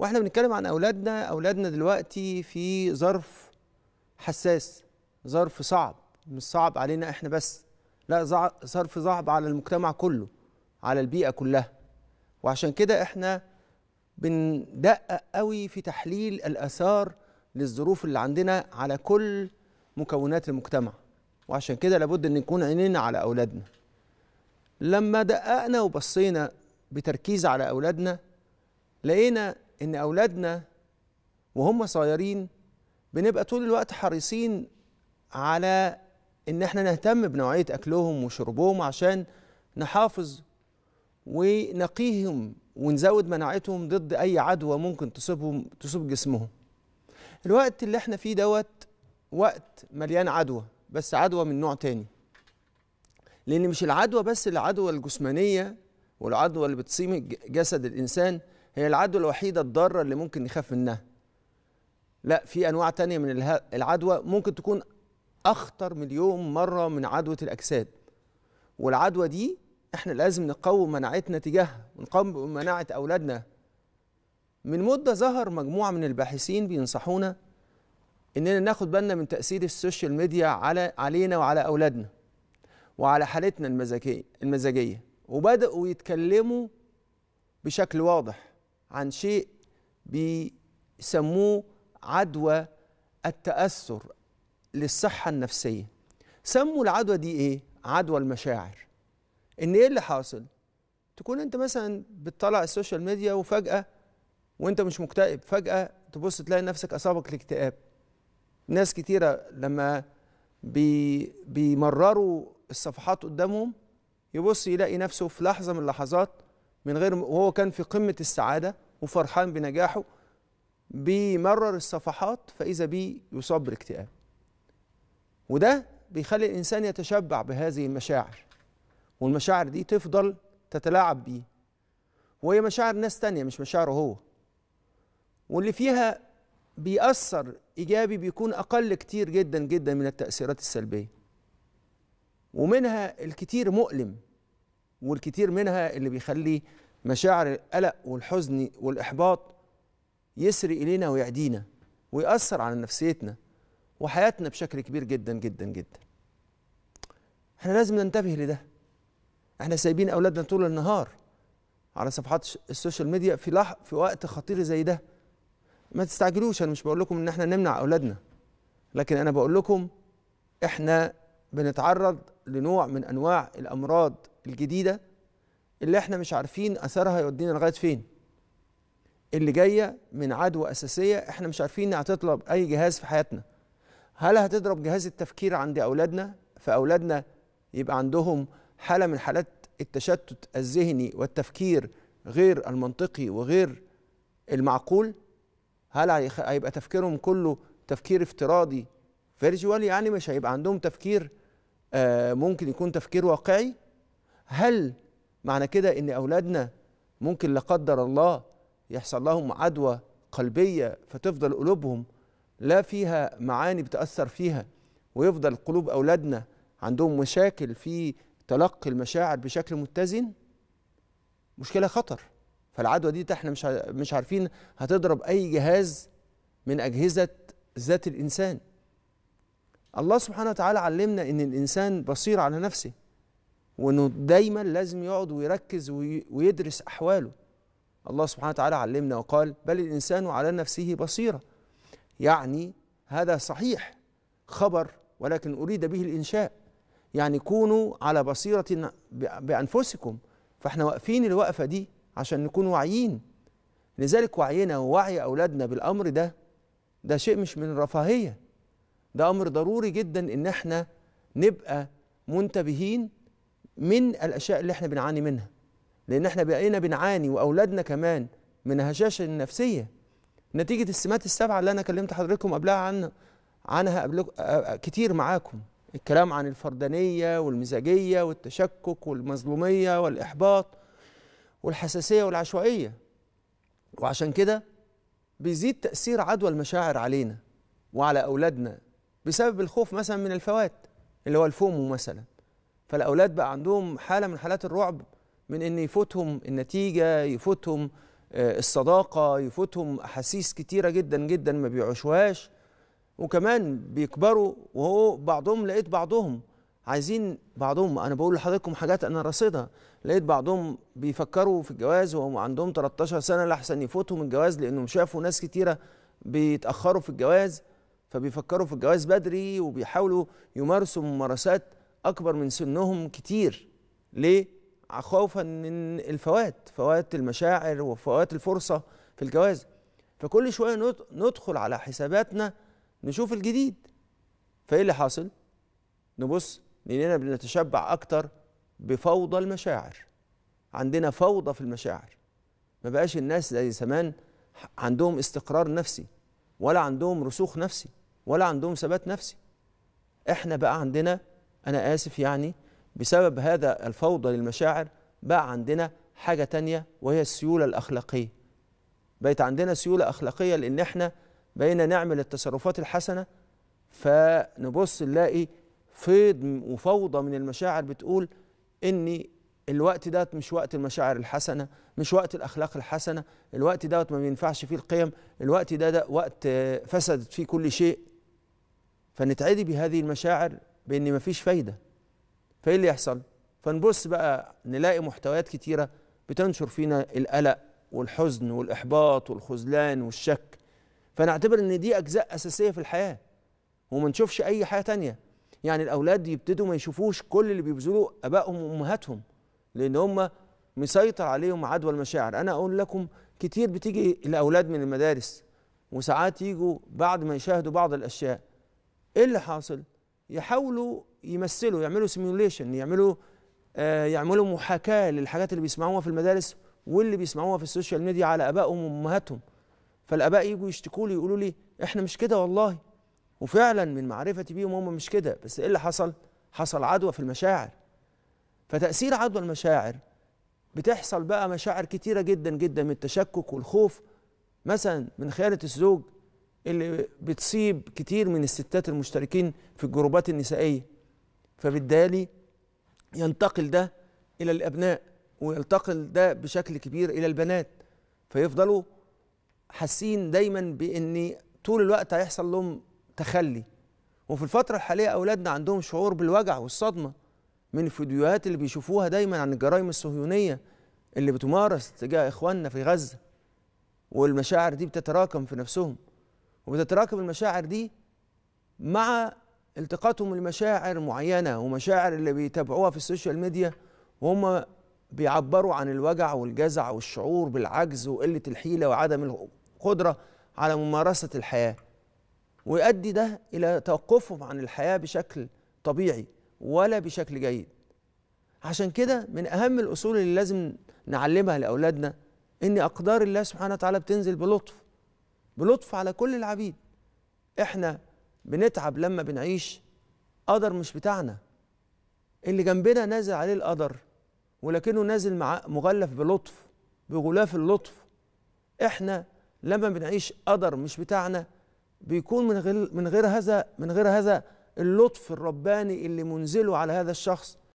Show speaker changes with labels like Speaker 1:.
Speaker 1: واحنا بنتكلم عن اولادنا اولادنا دلوقتي في ظرف حساس ظرف صعب مش صعب علينا احنا بس لا ظرف صعب على المجتمع كله على البيئه كلها وعشان كده احنا بندقق قوي في تحليل الاثار للظروف اللي عندنا على كل مكونات المجتمع وعشان كده لابد ان نكون عينينا على اولادنا لما دققنا وبصينا بتركيز على اولادنا لقينا ان اولادنا وهم صغيرين بنبقى طول الوقت حريصين على ان احنا نهتم بنوعيه اكلهم وشربهم عشان نحافظ ونقيهم ونزود مناعتهم ضد اي عدوى ممكن تصيبهم تصيب جسمهم الوقت اللي احنا فيه دوت وقت مليان عدوى بس عدوى من نوع تاني لان مش العدوى بس العدوى الجسمانيه والعدوى اللي بتصيب جسد الانسان هي العدوى الوحيدة الضارة اللي ممكن نخاف منها لا في أنواع تانية من العدوى ممكن تكون أخطر مليون مرة من عدوى الأجساد والعدوى دي احنا لازم نقوم مناعتنا تجاهها ونقوم مناعة أولادنا من مدة ظهر مجموعة من الباحثين بينصحونا إننا ناخد بالنا من تأثير السوشيال ميديا على علينا وعلى أولادنا وعلى حالتنا المزاجية المزاجية وبدأوا يتكلموا بشكل واضح عن شيء بيسموه عدوى التأثر للصحة النفسية سموا العدوى دي ايه؟ عدوى المشاعر ان ايه اللي حاصل؟ تكون انت مثلا بتطلع السوشيال ميديا وفجأة وانت مش مكتئب فجأة تبص تلاقي نفسك أصابك الاكتئاب ناس كتيرة لما بي بيمرروا الصفحات قدامهم يبص يلاقي نفسه في لحظة من اللحظات من غير وهو كان في قمة السعادة وفرحان بنجاحه بيمرر الصفحات فإذا بيه يصاب بالاكتئاب وده بيخلي الإنسان يتشبع بهذه المشاعر والمشاعر دي تفضل تتلاعب بيه وهي مشاعر ناس تانية مش مشاعره هو واللي فيها بيأثر إيجابي بيكون أقل كتير جدا جدا من التأثيرات السلبية ومنها الكتير مؤلم والكتير منها اللي بيخلي مشاعر القلق والحزن والإحباط يسري إلينا ويعدينا ويأثر على نفسيتنا وحياتنا بشكل كبير جدا جدا جدا احنا لازم ننتبه لده احنا سايبين أولادنا طول النهار على صفحات السوشيال ميديا في لح في وقت خطير زي ده ما تستعجلوش انا مش بقول لكم ان احنا نمنع اولادنا لكن انا بقول لكم احنا بنتعرض لنوع من انواع الامراض الجديده اللي احنا مش عارفين اثرها يودينا لغايه فين اللي جايه من عدوى اساسيه احنا مش عارفين انها هتطلب اي جهاز في حياتنا هل هتضرب جهاز التفكير عند اولادنا فاولادنا يبقى عندهم حاله من حالات التشتت الذهني والتفكير غير المنطقي وغير المعقول هل هيبقى تفكيرهم كله تفكير افتراضي فيرجوال يعني مش هيبقى عندهم تفكير آه، ممكن يكون تفكير واقعي هل معنى كده ان اولادنا ممكن لا قدر الله يحصل لهم عدوى قلبيه فتفضل قلوبهم لا فيها معاني بتاثر فيها ويفضل قلوب اولادنا عندهم مشاكل في تلقي المشاعر بشكل متزن مشكله خطر فالعدوى دي احنا مش مش عارفين هتضرب اي جهاز من اجهزه ذات الانسان الله سبحانه وتعالى علمنا ان الانسان بصير على نفسه وانه دايما لازم يقعد ويركز ويدرس احواله الله سبحانه وتعالى علمنا وقال بل الانسان على نفسه بصيره يعني هذا صحيح خبر ولكن اريد به الانشاء يعني كونوا على بصيره بانفسكم فاحنا واقفين الوقفه دي عشان نكون واعيين لذلك وعينا ووعي اولادنا بالامر ده ده شيء مش من الرفاهيه ده امر ضروري جدا ان احنا نبقى منتبهين من الاشياء اللي احنا بنعاني منها لان احنا بقينا بنعاني واولادنا كمان من الهشاشه النفسيه نتيجه السمات السبعه اللي انا كلمت حضراتكم قبلها عن عنها قبل كتير معاكم الكلام عن الفردانيه والمزاجيه والتشكك والمظلوميه والاحباط والحساسيه والعشوائيه وعشان كده بيزيد تاثير عدوى المشاعر علينا وعلى اولادنا بسبب الخوف مثلا من الفوات اللي هو الفومو مثلا فالاولاد بقى عندهم حاله من حالات الرعب من ان يفوتهم النتيجه يفوتهم آه، الصداقه يفوتهم احاسيس كتيره جدا جدا ما بيعيشوهاش وكمان بيكبروا وهو بعضهم لقيت بعضهم عايزين بعضهم انا بقول لحضراتكم حاجات انا رصيدها لقيت بعضهم بيفكروا في الجواز وهم عندهم 13 سنه لاحسن يفوتهم الجواز لانهم شافوا ناس كتيره بيتاخروا في الجواز فبيفكروا في الجواز بدري وبيحاولوا يمارسوا ممارسات اكبر من سنهم كتير ليه خوفا من الفوات فوات المشاعر وفوات الفرصه في الجواز فكل شويه ندخل على حساباتنا نشوف الجديد فايه اللي حاصل نبص لاننا بنتشبع اكتر بفوضى المشاعر عندنا فوضى في المشاعر ما بقاش الناس زي زمان عندهم استقرار نفسي ولا عندهم رسوخ نفسي ولا عندهم ثبات نفسي احنا بقى عندنا أنا آسف يعني بسبب هذا الفوضى للمشاعر بقى عندنا حاجة تانية وهي السيولة الأخلاقية بقت عندنا سيولة أخلاقية لأن إحنا بقينا نعمل التصرفات الحسنة فنبص نلاقي فيض وفوضى من المشاعر بتقول إني الوقت ده مش وقت المشاعر الحسنة مش وقت الأخلاق الحسنة الوقت ده ما بينفعش فيه القيم الوقت ده, ده وقت فسدت فيه كل شيء فنتعدي بهذه المشاعر بان مفيش فايده فايه اللي يحصل فنبص بقى نلاقي محتويات كتيره بتنشر فينا القلق والحزن والاحباط والخذلان والشك فنعتبر ان دي اجزاء اساسيه في الحياه وما نشوفش اي حاجه تانية يعني الاولاد يبتدوا ما يشوفوش كل اللي بيبذلوه ابائهم وامهاتهم لان هم مسيطر عليهم عدوى المشاعر انا اقول لكم كتير بتيجي الاولاد من المدارس وساعات يجوا بعد ما يشاهدوا بعض الاشياء ايه اللي حاصل يحاولوا يمثلوا يعملوا سيموليشن يعملوا آه يعملوا محاكاه للحاجات اللي بيسمعوها في المدارس واللي بيسمعوها في السوشيال ميديا على ابائهم وامهاتهم فالاباء يجوا يشتكوا لي يقولوا لي احنا مش كده والله وفعلا من معرفتي بيهم هم مش كده بس ايه اللي حصل حصل عدوى في المشاعر فتاثير عدوى المشاعر بتحصل بقى مشاعر كتيره جدا جدا من التشكك والخوف مثلا من خيانه الزوج اللي بتصيب كتير من الستات المشتركين في الجروبات النسائية فبالتالي ينتقل ده إلى الأبناء وينتقل ده بشكل كبير إلى البنات فيفضلوا حاسين دايما بإن طول الوقت هيحصل لهم تخلي وفي الفترة الحالية أولادنا عندهم شعور بالوجع والصدمة من الفيديوهات اللي بيشوفوها دايما عن الجرائم الصهيونية اللي بتمارس تجاه إخواننا في غزة والمشاعر دي بتتراكم في نفسهم وتتراكم المشاعر دي مع التقاطهم لمشاعر معينه ومشاعر اللي بيتابعوها في السوشيال ميديا وهم بيعبروا عن الوجع والجزع والشعور بالعجز وقله الحيله وعدم القدره على ممارسه الحياه ويؤدي ده الى توقفهم عن الحياه بشكل طبيعي ولا بشكل جيد عشان كده من اهم الاصول اللي لازم نعلمها لاولادنا ان اقدار الله سبحانه وتعالى بتنزل بلطف بلطف على كل العبيد احنا بنتعب لما بنعيش قدر مش بتاعنا اللي جنبنا نازل عليه القدر ولكنه نازل مع مغلف بلطف بغلاف اللطف احنا لما بنعيش قدر مش بتاعنا بيكون من غير من غير هذا من غير هذا اللطف الرباني اللي منزله على هذا الشخص